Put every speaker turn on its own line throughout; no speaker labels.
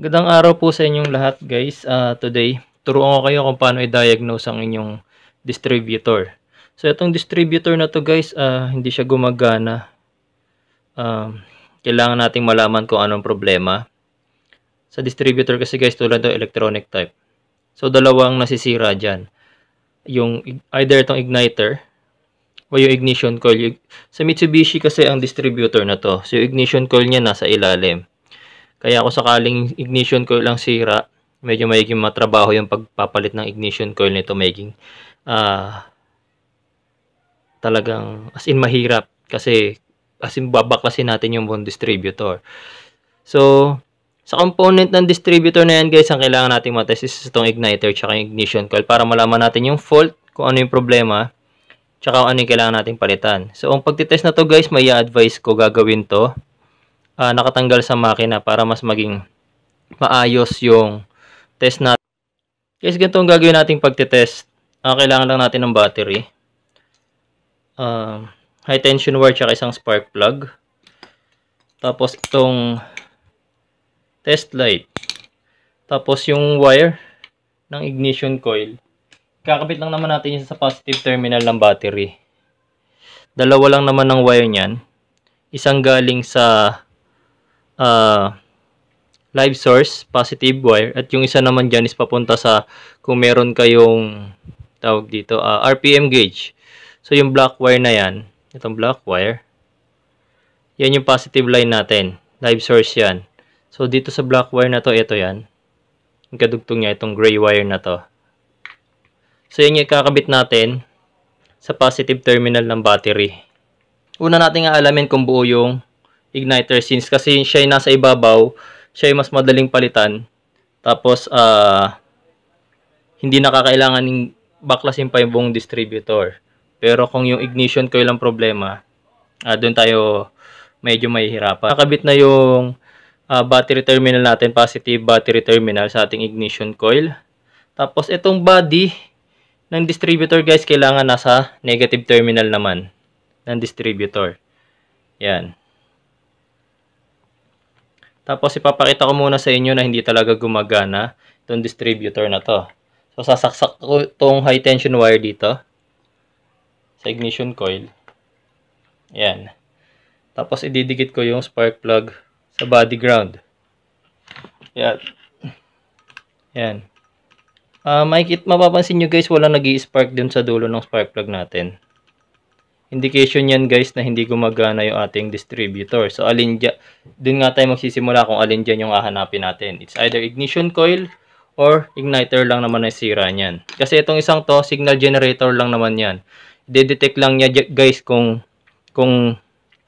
Gandang araw po sa inyong lahat guys. Uh, today, turuan ko kayo kung paano i-diagnose ang inyong distributor. So itong distributor na to guys, uh, hindi siya gumagana. Um, kailangan nating malaman kung anong problema. Sa distributor kasi guys, tulad ng electronic type. So dalawang nasisira dyan. Yung either itong igniter o yung ignition coil. Sa Mitsubishi kasi ang distributor na to. So yung ignition coil niya nasa ilalim kaya kung sakaling ignition coil lang sira, medyo mayiging matrabaho yung pagpapalit ng ignition coil nito, mayiging uh, ah, talagang as in mahirap kasi as in babaklasin natin yung bond distributor. So, sa component ng distributor na yan guys, ang kailangan nating matest is itong igniter tsaka yung ignition coil para malaman natin yung fault, kung ano yung problema, tsaka ano yung kailangan nating palitan. So, ang pagtitest na to guys, may advice ko gagawin to uh, nakatanggal sa makina para mas maging maayos yung test natin. Guys, ganito ang gagawin nating pagte-test. Uh, kailangan lang natin ng battery. Uh, high tension wire tsaka isang spark plug. Tapos itong test light. Tapos yung wire ng ignition coil. Kakabit lang naman natin yun sa positive terminal ng battery. Dalawa lang naman ng wire niyan. Isang galing sa uh, live source, positive wire. At yung isa naman dyan is papunta sa kung meron kayong tawag dito, uh, ah, RPM gauge. So, yung black wire na yan, itong black wire, yan yung positive line natin. Live source yan. So, dito sa black wire na to, ito yan. Yung kadugtong niya, itong gray wire na to. So, yan yung kakabit natin sa positive terminal ng battery. Una natin aalamin kung buo yung igniter since kasi siya ay nasa ibabaw, siya ay mas madaling palitan. Tapos, uh, hindi nakakailangan ng baklasin pa yung buong distributor. Pero kung yung ignition coil lang problema, uh, ah, doon tayo medyo mahihirapan. Nakabit na yung uh, battery terminal natin, positive battery terminal sa ating ignition coil. Tapos itong body ng distributor guys, kailangan nasa negative terminal naman ng distributor. Yan. Tapos ipapakita ko muna sa inyo na hindi talaga gumagana itong distributor na to. So sasaksak ko itong high tension wire dito sa ignition coil. Ayan. Tapos ididikit ko yung spark plug sa body ground. Ayan. Ayan. Uh, ah, makikit, mapapansin nyo guys, wala nag spark dun sa dulo ng spark plug natin indication yan guys na hindi gumagana yung ating distributor. So alin dyan, dun nga tayo magsisimula kung alin dyan yung hahanapin natin. It's either ignition coil or igniter lang naman ang sira niyan. Kasi itong isang to, signal generator lang naman yan. Didetect lang niya guys kung, kung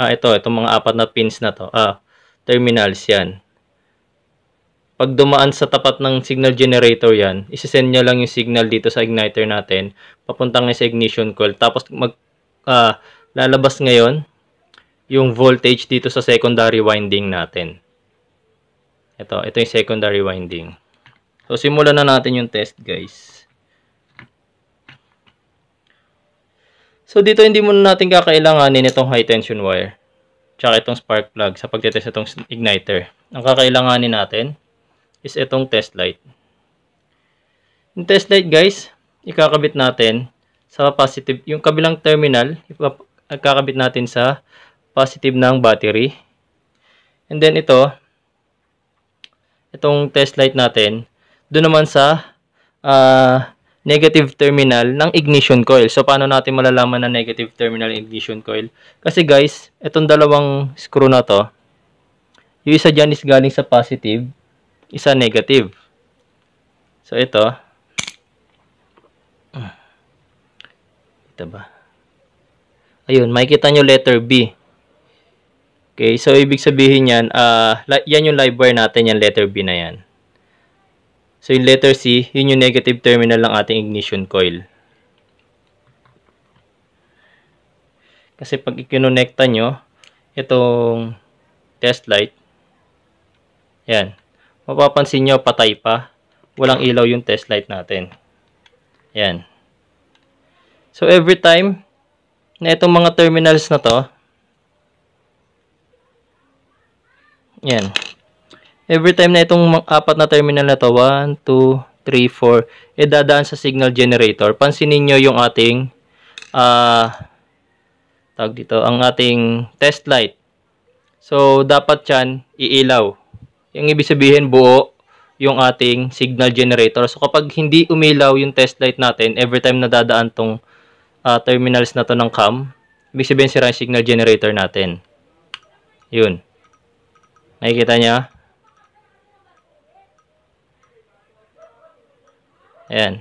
ah, ito, itong mga apat na pins na to, ah, terminals yan. Pag dumaan sa tapat ng signal generator yan, isasend niya lang yung signal dito sa igniter natin, papuntang sa ignition coil, tapos mag uh, lalabas ngayon yung voltage dito sa secondary winding natin. Ito, ito yung secondary winding. So, simulan na natin yung test, guys. So, dito hindi muna natin kakailanganin itong high tension wire. Tsaka itong spark plug sa pagtetest itong igniter. Ang kakailanganin natin is itong test light. Yung test light, guys, ikakabit natin sa positive. Yung kabilang terminal, kakabit natin sa positive ng battery. And then ito, itong test light natin, doon naman sa uh, negative terminal ng ignition coil. So, paano natin malalaman na negative terminal ignition coil? Kasi guys, itong dalawang screw na to, yung isa dyan is galing sa positive, isa negative. So, ito, Diba? Ayun, makikita nyo letter B. Okay, so ibig sabihin yan, uh, yan yung live wire natin, yung letter B na yan. So yung letter C, yun yung negative terminal ng ating ignition coil. Kasi pag ikinonekta nyo, itong test light, yan, mapapansin nyo patay pa, walang ilaw yung test light natin. Yan. So, every time na itong mga terminals na to, yan. Every time na itong apat na terminal na to, 1, 2, 3, 4, eh dadaan sa signal generator. Pansinin nyo yung ating, ah, uh, tawag dito, ang ating test light. So, dapat yan, iilaw. Yung ibig sabihin, buo yung ating signal generator. So, kapag hindi umilaw yung test light natin, every time na dadaan tong uh, terminals na to ng cam. Ibig sabihin sira yung signal generator natin. Yun. Nakikita niya? Ayan.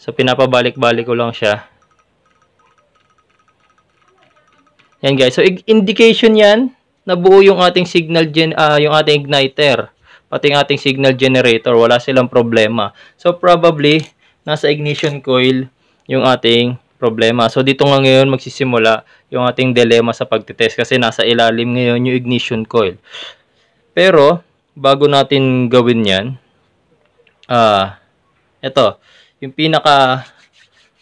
So, pinapabalik-balik ko lang siya. Yan guys. So, indication yan na buo yung ating signal gen uh, yung ating igniter pati yung ating signal generator wala silang problema so probably nasa ignition coil yung ating problema. So dito nga ngayon magsisimula yung ating dilemma sa pagtitest kasi nasa ilalim ngayon yung ignition coil. Pero bago natin gawin 'yan, ah uh, ito, yung pinaka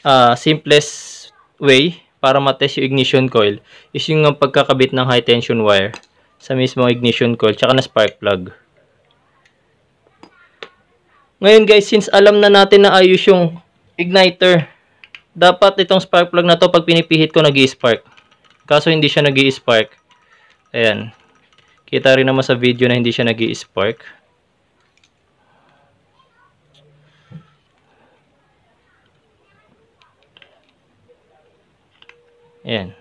uh, simplest way para matest yung ignition coil is yung pagkakabit ng high tension wire sa mismo ignition coil tsaka na spark plug. Ngayon guys, since alam na natin na ayos yung igniter dapat itong spark plug na to pag pinipihit ko nag spark Kaso hindi siya nag spark Ayan. Kita rin naman sa video na hindi siya nag spark Ayan.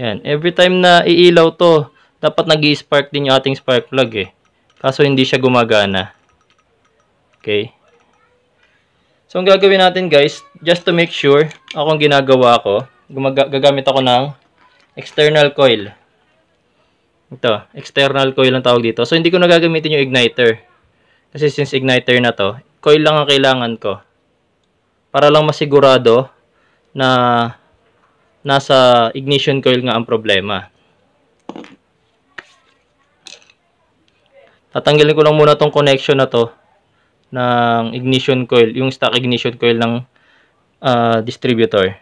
Ayan. Every time na iilaw to, dapat nag spark din yung ating spark plug eh. Kaso hindi siya gumagana. Okay. So, ang gagawin natin guys, just to make sure, akong ginagawa ko, gagamit ako ng external coil. Ito, external coil ang tawag dito. So, hindi ko nagagamitin yung igniter. Kasi since igniter na to, coil lang ang kailangan ko. Para lang masigurado na nasa ignition coil nga ang problema. Tatanggalin ko lang muna tong connection na to ng ignition coil, yung stock ignition coil ng uh, distributor.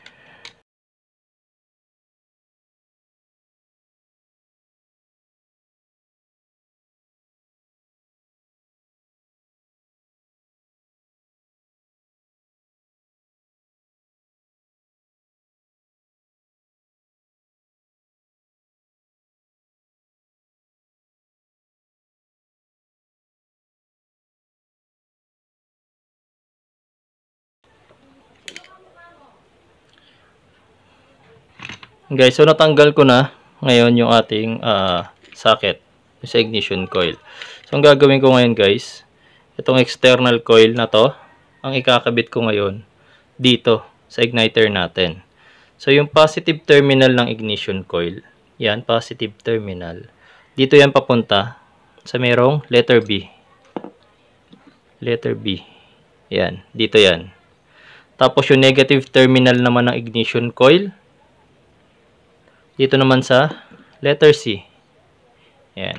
Guys, so natanggal ko na ngayon yung ating uh, socket sa ignition coil. So ang gagawin ko ngayon guys, itong external coil na to, ang ikakabit ko ngayon dito sa igniter natin. So yung positive terminal ng ignition coil, yan, positive terminal. Dito yan papunta sa merong letter B. Letter B. Yan, dito yan. Tapos yung negative terminal naman ng ignition coil, dito naman sa letter C. Ayan.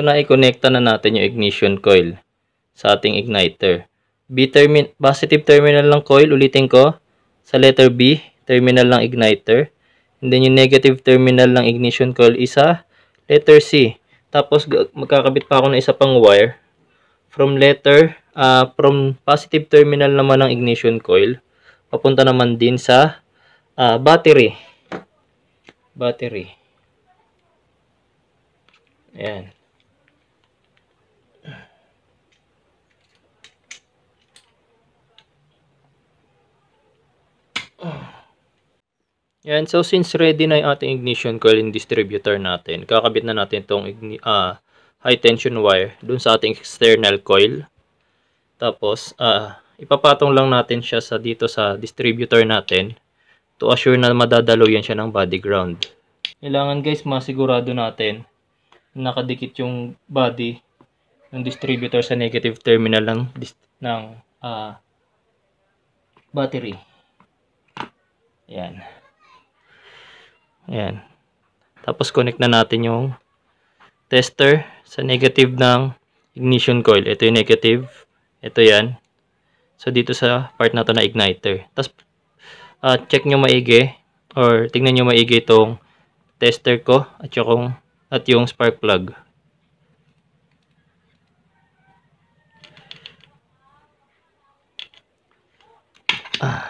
So, na-connecta na natin yung ignition coil sa ating igniter. B termin positive terminal ng coil, ulitin ko, sa letter B, terminal ng igniter. And then yung negative terminal ng ignition coil isa, letter C. Tapos magkakabit pa ako ng isa pang wire from letter uh, from positive terminal naman ng ignition coil papunta naman din sa uh, battery. Battery. Ayan. Yan, so since ready na yung ating ignition coil and distributor natin, kakabit na natin itong uh, ah, high tension wire dun sa ating external coil. Tapos, uh, ipapatong lang natin siya sa dito sa distributor natin to assure na madadaluyan siya ng body ground. Kailangan guys, masigurado natin nakadikit yung body ng distributor sa negative terminal ng, ng uh, battery. Ayan. Ayan. Tapos connect na natin yung tester sa negative ng ignition coil. Ito yung negative. Ito yan. So, dito sa part na to na igniter. Tapos, uh, ah, check nyo maigi or tingnan nyo maigi itong tester ko at yung, at yung spark plug. Ah.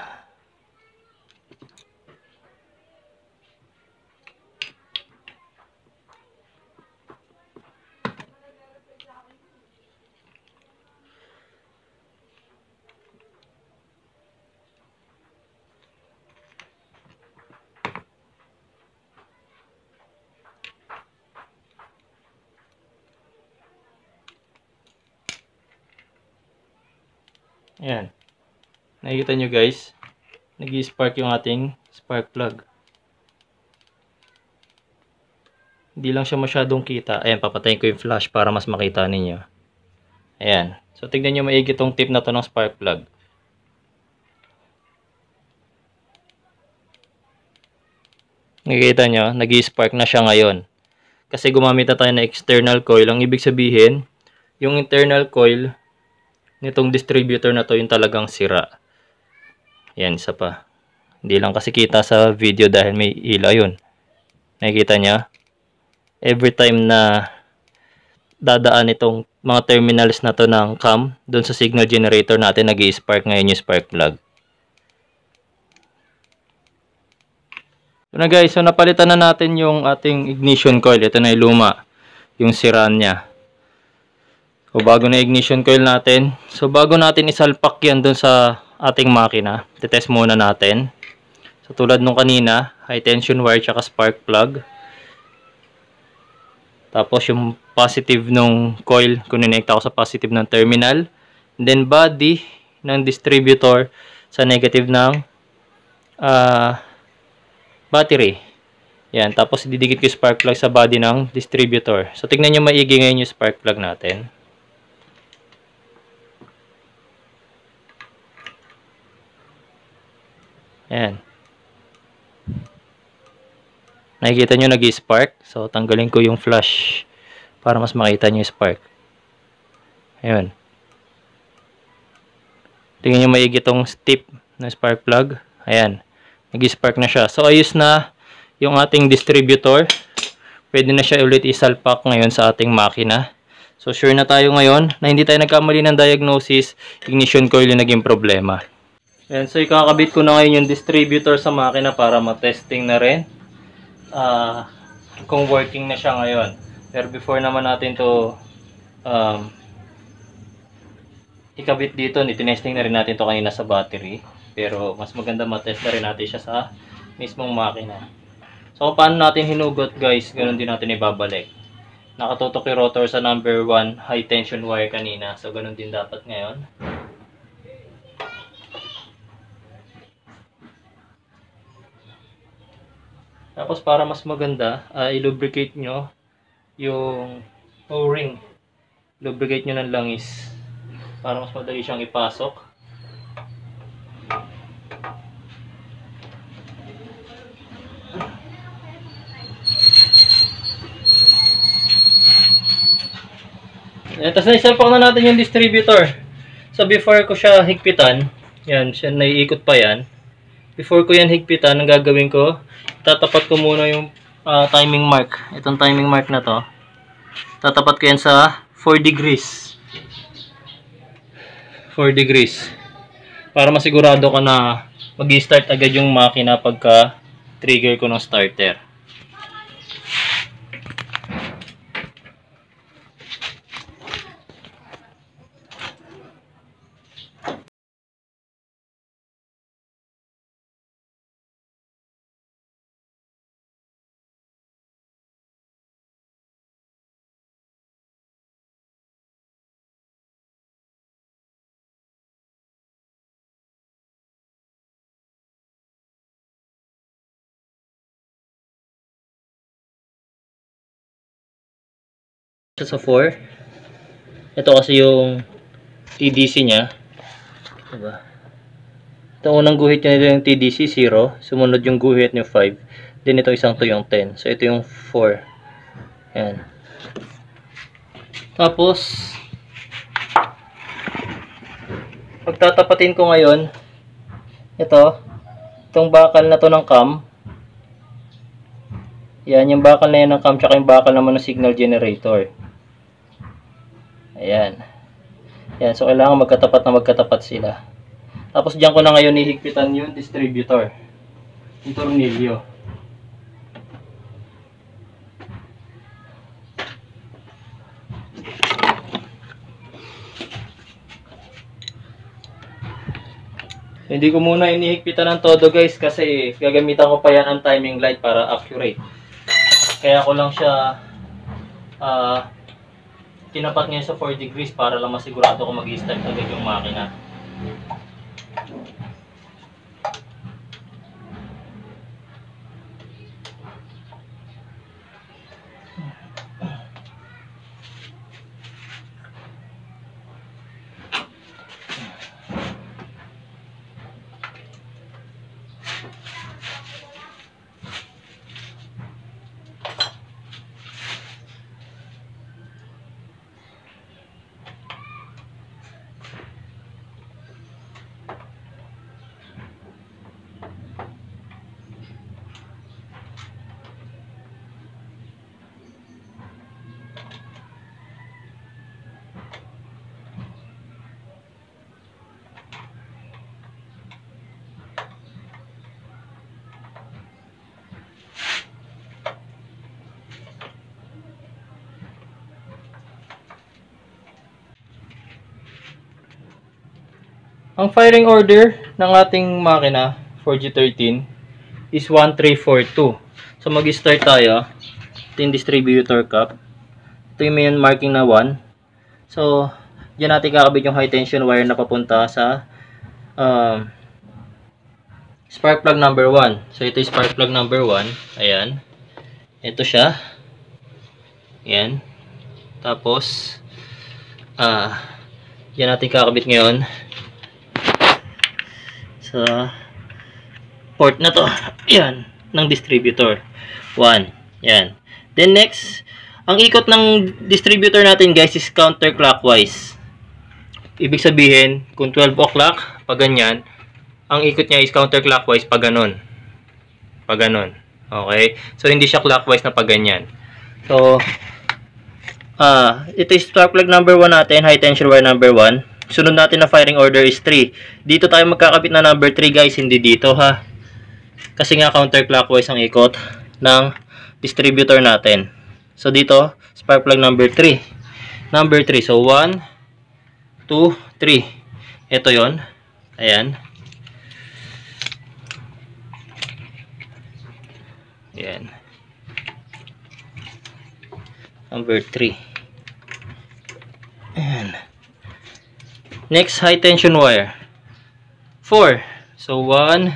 Ayan. Nakikita nyo guys, nag-spark yung ating spark plug. Hindi lang siya masyadong kita. Ayan, papatayin ko yung flash para mas makita ninyo. Ayan. So, tignan nyo maigi tong tip na to ng spark plug. Nakikita nyo, nag-spark na siya ngayon. Kasi gumamit na tayo ng external coil. Ang ibig sabihin, yung internal coil, nitong distributor na to yung talagang sira. Yan, isa pa. Hindi lang kasi kita sa video dahil may ila yun. Nakikita niya? Every time na dadaan itong mga terminals na to ng cam, doon sa signal generator natin nag spark ngayon yung spark plug. So na guys, so napalitan na natin yung ating ignition coil. Ito na yung luma, yung siran niya. So, bago na ignition coil natin. So, bago natin isalpak yan dun sa ating makina, titest muna natin. So, tulad nung kanina, high tension wire tsaka spark plug. Tapos, yung positive nung coil, kuninekta ko sa positive ng terminal. And then, body ng distributor sa negative ng uh, battery. Yan, tapos didikit ko spark plug sa body ng distributor. So, tignan nyo maigi ngayon yung spark plug natin. Ayan. Nakikita nyo nag-spark. So, tanggalin ko yung flash para mas makita nyo yung spark. Ayan. Tingnan nyo may igitong tip na spark plug. Ayan. Nag-spark na siya. So, ayos na yung ating distributor. Pwede na siya ulit isalpak ngayon sa ating makina. So sure na tayo ngayon na hindi tayo nagkamali ng diagnosis, ignition coil yung naging problema. Ayan, so ikakabit ko na ngayon yung distributor sa makina para matesting na rin uh, kung working na siya ngayon. Pero before naman natin to um, ikabit dito, nitinesting na rin natin to kanina sa battery. Pero mas maganda matest na rin natin siya sa mismong makina. So paano natin hinugot guys, ganun din natin ibabalik. Nakatutok yung rotor sa number 1 high tension wire kanina. So ganun din dapat ngayon. Tapos para mas maganda, uh, i-lubricate nyo yung o-ring. Lubricate nyo ng langis. Para mas madali siyang ipasok. Eh, tapos naisalpak na natin yung distributor. So before ko siya higpitan, yan, siya naiikot pa yan. Before ko yan higpitan, ang gagawin ko, tatapat ko muna yung uh, timing mark. Itong timing mark na to. Tatapat ko yan sa 4 degrees. 4 degrees. Para masigurado ka na mag-start agad yung makina pagka trigger ko ng starter. sa 4. Ito kasi yung TDC niya. Diba? Ito unang guhit niya yung TDC 0. Sumunod yung guhit niya 5. Then ito isang to yung 10. So ito yung 4. Ayan. Tapos, pagtatapatin ko ngayon, ito, itong bakal na to ng cam, yan, yung bakal na yan ng cam, tsaka yung bakal naman ng signal generator. Ayan. Ayan, so kailangan magkatapat na magkatapat sila. Tapos diyan ko na ngayon ihigpitan yung distributor. Yung tornilyo. Hindi ko muna inihigpitan ng todo guys kasi gagamitan ko pa yan ang timing light para accurate. Kaya ko lang siya uh, tinapat niya sa 4 degrees para lang masigurado ko mag-start agad yung makina. Ang firing order ng ating makina 4 G13 is 1342. So mag-start tayo. Ito yung distributor cup. Ito yung main marking na 1. So diyan natin kakabit yung high tension wire na papunta sa um, spark plug number 1. So ito yung spark plug number 1. Ayan. Ito siya. Ayan. Tapos ah uh, diyan natin kakabit ngayon sa port na to. Yan, ng distributor. 1. Yan. Then next, ang ikot ng distributor natin guys is counterclockwise. Ibig sabihin, kung 12 o'clock, pag ganyan, ang ikot niya is counterclockwise pag ganun. Pag ganun. Okay? So, hindi siya clockwise na pag ganyan. So, ah, uh, ito is spark plug number 1 natin, high tension wire number 1. Sunod natin na firing order is 3. Dito tayo magkakapit na number 3 guys, hindi dito ha. Kasi nga counterclockwise ang ikot ng distributor natin. So dito, spark plug number 3. Number 3. So 1, 2, 3. Ito yon Ayan. Ayan. Number 3. Ayan. Next, high tension wire. 4. So, 1,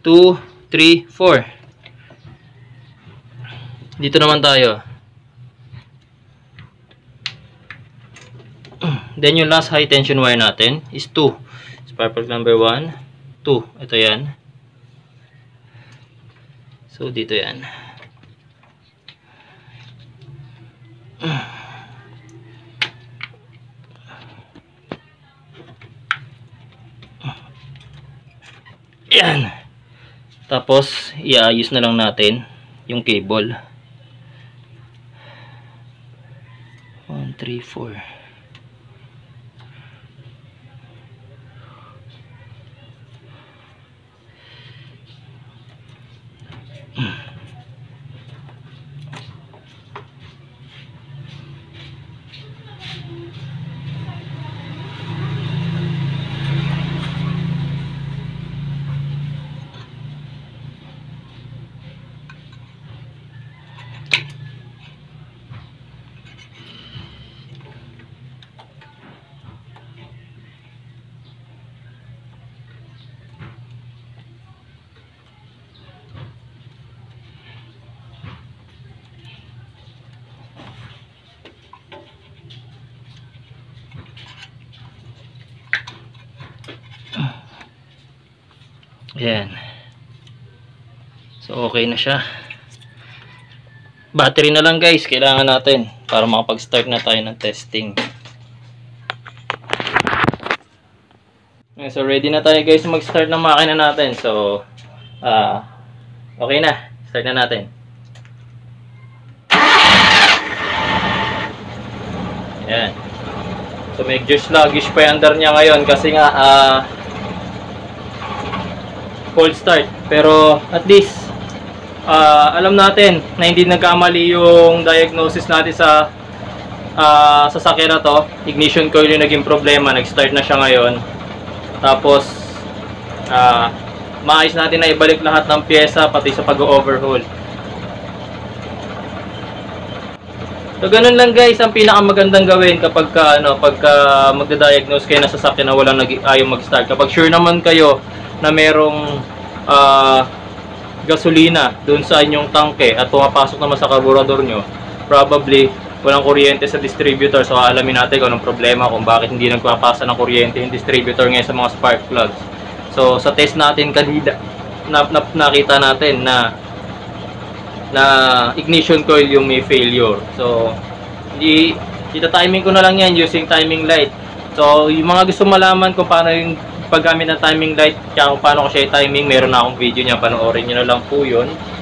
2, 3, 4. Dito naman tayo. Then, yung last high tension wire natin is 2. Spark plug number 1, 2. Ito yan. So, dito yan. Yan. Tapos, iaayos na lang natin yung cable. 1, 3, 4. ayan so okay na siya battery na lang guys kailangan natin para makapag start na tayo ng testing ayan, so ready na tayo guys mag start ng makina natin so uh, okay na start na natin ayan so medyo sluggish pa yung under niya ngayon kasi nga ah uh, cold start. Pero at least, uh, alam natin na hindi nagkamali yung diagnosis natin sa uh, ah, sasakyan na to. Ignition coil yung naging problema. Nag-start na siya ngayon. Tapos, uh, maayos natin na ibalik lahat ng pyesa pati sa pag-overhaul. So, ganun lang guys, ang pinakamagandang gawin kapag ka, ano, pagka magda-diagnose kayo na sasakyan na walang nag ayaw mag-start. Kapag sure naman kayo na merong uh, gasolina doon sa inyong tanke at pumapasok naman sa carburetor nyo, probably walang kuryente sa distributor. So alamin natin kung anong problema kung bakit hindi nagpapasa ng kuryente yung distributor ngayon sa mga spark plugs. So sa test natin kanina, na, na, nakita natin na na ignition coil yung may failure. So di, ita-timing ko na lang yan using timing light. So, yung mga gusto malaman kung paano yung paggamit ng timing light, kaya kung paano ko siya timing, meron na akong video niya, panoorin nyo na lang po yun.